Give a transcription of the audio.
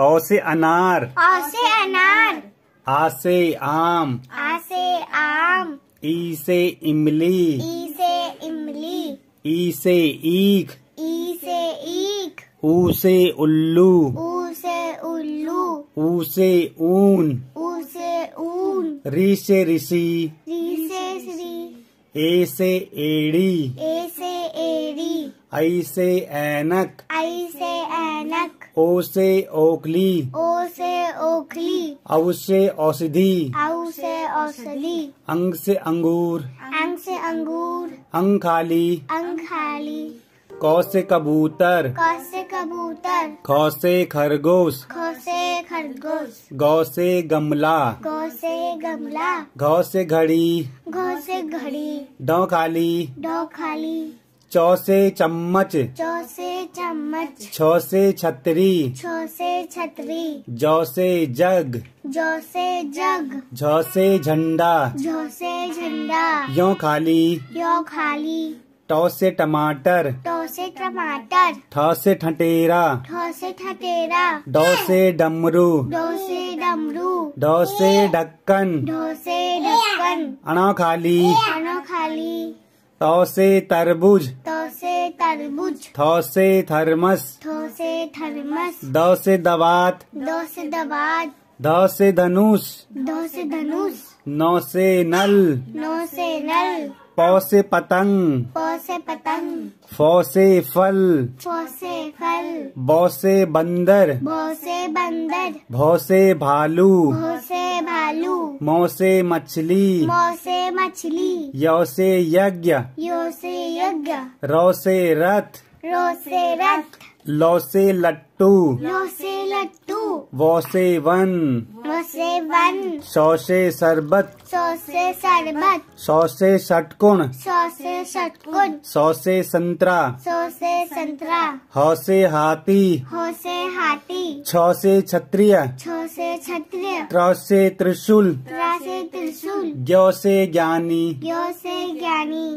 औ से अनार औ से अनार आ से आम आ से आम ई से इमली ई से इमली ई से ईख ई से ईख ऊ से उल्लू ऊ से उल्लू ऊ से ऊन ऊ से ऊन री से ऋषि री से श्री ए से एड़ी ए से एड़ी ऐ से ऐनक आई से ऐनक ओ से ओखली ओ से ओखली औ से औषधि औ से औषधि अंग से अंगूर अंग से अंगूर अंग खाली अंग खाली कौ से कबूतर कौ से कबूतर खौ से खरगोश खौ से खरगोश गौ से गमला गौ से गमला घौ से घड़ी घौ से घड़ी डौ खाली डौ खाली चौसे चम्मच चौसे चम्मच छो से छतरी छो से छतरी जौसे से जग जौसे से जग झोसे झंडा झोसे से झंडा यो खाली यो खाली टोसे टमाटर टोसे टमाटर ठोसे से ठटेरा ठोसे से ठटेरा डोसे डमरू डोसे डमरू डोसे ढक्कन ढो से ढक्कन अनो खाली अनो खाली तो से तरबूज तो से तरबूज थो से थर्मस थो से थर्मस दो से दवात दो से दवात ध से धनुष दो से धनुष नौ से नल नौ से नल पौ से पतंग पौ से पतंग फो से फल फो से फल बो से बंदर बो से बंदर भो से भालू भो से भालू मौ से मछली मौ से मछली यौ से यज्ञ यो से यज्ञ रौ से रथ रो से रथ लो से लट्टू लो से लट्टू वो से वन वो से वन सौ से शरबत सौ से शरबत सौ से षटकोण सौ से सौ से संतरा सौ से संतरा हो से हाथी हो से हाथी छ से क्षत्रिय छ से क्षत्रिय त्र से त्रिशूल त्र से त्रिशूल ज्ञ से ज्ञानी ज्ञ से ज्ञानी